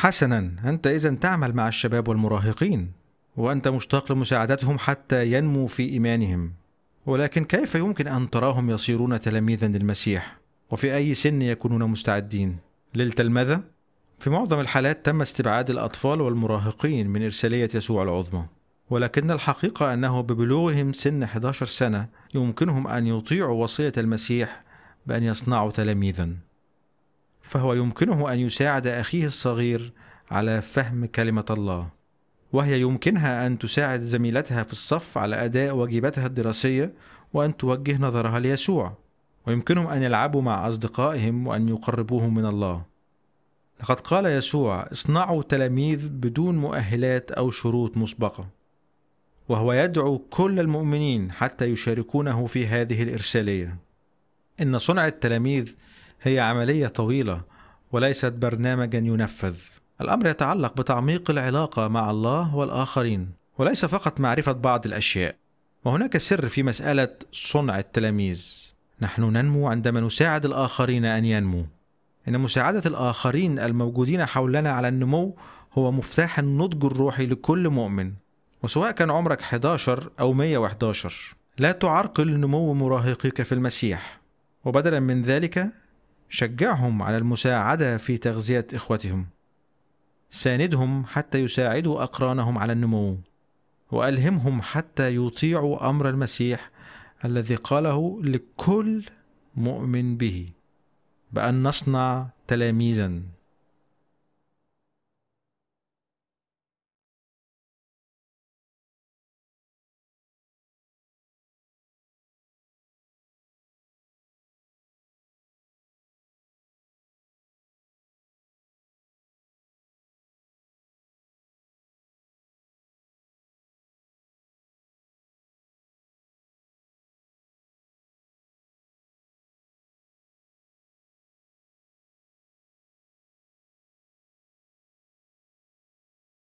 حسنا أنت إذا تعمل مع الشباب والمراهقين وأنت مشتاق لمساعدتهم حتى ينمو في إيمانهم ولكن كيف يمكن أن تراهم يصيرون تلاميذا للمسيح وفي أي سن يكونون مستعدين للتلمذة؟ في معظم الحالات تم استبعاد الأطفال والمراهقين من إرسالية يسوع العظمى ولكن الحقيقة أنه ببلوغهم سن 11 سنة يمكنهم أن يطيعوا وصية المسيح بأن يصنعوا تلاميذاً فهو يمكنه ان يساعد اخيه الصغير على فهم كلمه الله وهي يمكنها ان تساعد زميلتها في الصف على اداء واجباتها الدراسيه وان توجه نظرها ليسوع ويمكنهم ان يلعبوا مع اصدقائهم وان يقربوهم من الله لقد قال يسوع اصنعوا تلاميذ بدون مؤهلات او شروط مسبقه وهو يدعو كل المؤمنين حتى يشاركونه في هذه الارساليه ان صنع التلاميذ هي عملية طويلة وليست برنامجا ينفذ الأمر يتعلق بتعميق العلاقة مع الله والآخرين وليس فقط معرفة بعض الأشياء وهناك سر في مسألة صنع التلاميذ نحن ننمو عندما نساعد الآخرين أن ينمو إن مساعدة الآخرين الموجودين حولنا على النمو هو مفتاح النضج الروحي لكل مؤمن وسواء كان عمرك 11 أو 111 لا تعرقل نمو مراهقيك في المسيح وبدلا من ذلك شجعهم على المساعدة في تغذية إخوتهم ساندهم حتى يساعدوا أقرانهم على النمو وألهمهم حتى يطيعوا أمر المسيح الذي قاله لكل مؤمن به بأن نصنع تلاميذا